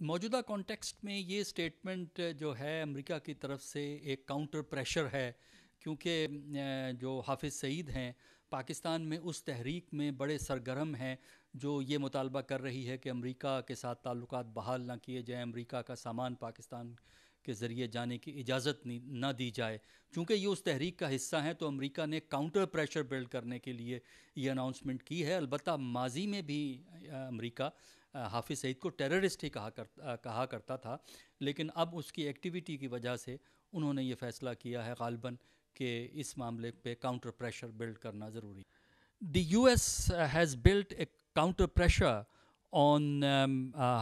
मौजूदा कॉन्टेक्स्ट में ये स्टेटमेंट जो है अमेरिका की तरफ से एक काउंटर प्रेशर है क्योंकि जो हाफिज़ सईद हैं पाकिस्तान में उस तहरीक में बड़े सरगर्म हैं जो ये मुतालबा कर रही है कि अमेरिका के साथ ताल्लुक बहाल ना किए जाएँ अमेरिका का सामान पाकिस्तान के ज़रिए जाने की इजाज़त ना दी जाए चूँकि ये उस तहरीक का हिस्सा हैं तो अमेरिका ने काउंटर प्रेशर बिल्ड करने के लिए ये अनाउंसमेंट की है अलबत्त माजी में भी अमेरिका हाफिज़ सईद को टेररिस्ट ही कहा कर कहा करता था लेकिन अब उसकी एक्टिविटी की वजह से उन्होंने ये फ़ैसला किया है गालबन के इस मामले पे काउंटर प्रेशर बिल्ड करना ज़रूरी the U S has built a counter pressure on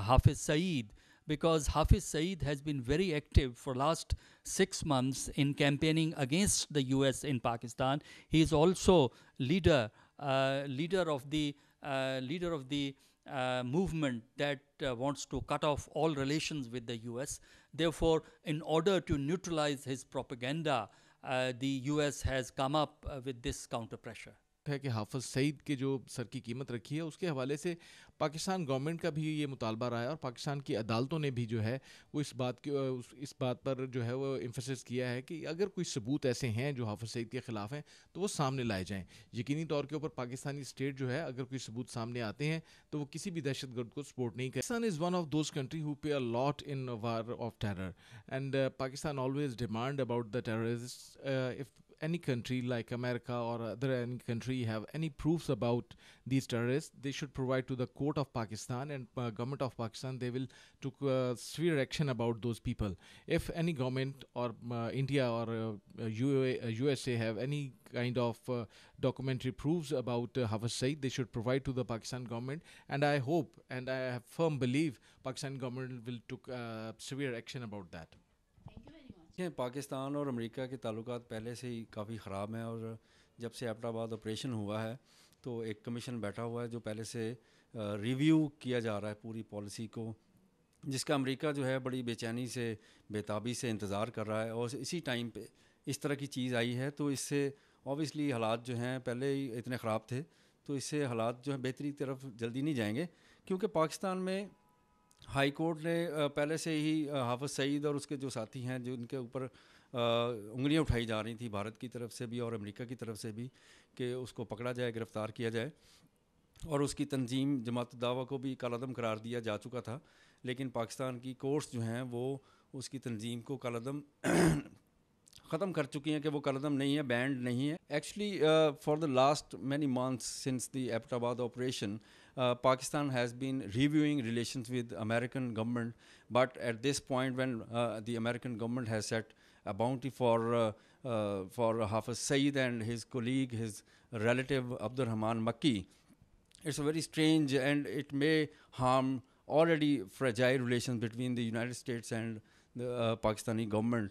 Hafiz Saeed because Hafiz Saeed has been very active for last six months in campaigning against the U S in Pakistan he is also leader leader of the Uh, leader of the uh, movement that uh, wants to cut off all relations with the US. Therefore, in order to neutralize his propaganda, the US has come up with this counter pressure. वक्त है कि हाफज सईद के जो sir की कीमत रखी है उसके हवाले से पाकिस्तान गवर्नमेंट का भी ये मुतालबा रहा है और पाकिस्तान की अदालतों ने भी जो है वो इस बात के इस बात पर जो है वो इम्फोसिस किया है कि अगर कोई सबूत ऐसे हैं जो हाफज सईद के ख़िलाफ़ हैं तो वो सामने लाए जाएँ यकीनी तौर के ऊपर पाकिस्तानी स्टेट जो है अगर कोई सबूत सामने आते हैं तो वो किसी भी दहशत गर्द को सपोर्ट नहीं Pakistan is one of those country who pay a lot in war of terror and Pakistan always demand about the terrorist if any country like America or other any country have any proofs about these terrorists, they should provide to the court of Pakistan and uh, government of Pakistan. They will took uh, severe action about those people. If any government or uh, India or UA, uh, USA uh, have any kind of uh, documentary proofs about uh, Hafiz Saeed, they should provide to the Pakistan government. And I hope and I have firm belief Pakistan government will took severe action about that. देखें पाकिस्तान और America के ताल्लुक पहले से ही काफ़ी ख़राब हैं और जब से एबटाबाद ऑपरेशन हुआ है तो एक कमीशन बैठा हुआ है जो पहले से रिव्यू किया जा रहा है पूरी पॉलिसी को जिसका अमेरिका जो है बड़ी बेचैनी से बेताबी से इंतज़ार कर रहा है और इसी टाइम पे इस तरह की चीज़ आई है तो इससे ऑब्वियसली हालात जो हैं पहले ही इतने ख़राब थे तो इससे हालात जो हैं बेहतरी की तरफ जल्दी नहीं जाएंगे क्योंकि पाकिस्तान में हाई कोर्ट ने पहले से ही हाफज सईद और उसके जो साथी हैं जो ऊपर उंगलियां उठाई जा रही थी भारत की तरफ से भी और अमेरिका की तरफ से भी कि उसको पकड़ा जाए गिरफ़्तार किया जाए और उसकी तंजीम जमात दावा को भी कालादम करार दिया जा चुका था लेकिन पाकिस्तान की कोर्ट्स जो हैं वो उसकी तंजीम को कालादम ख़त्म कर चुकी हैं कि वो कलदम नहीं है बैंड नहीं है actually for the last many months since the Abbottabad operation Pakistan has been reviewing relation with American government but at this point one the American government has set a for for Hafiz Saeed and his colleague his relative Abdul Rahman Makki it's a very strange and it may harm already fragile relation between the United States and Pakistani government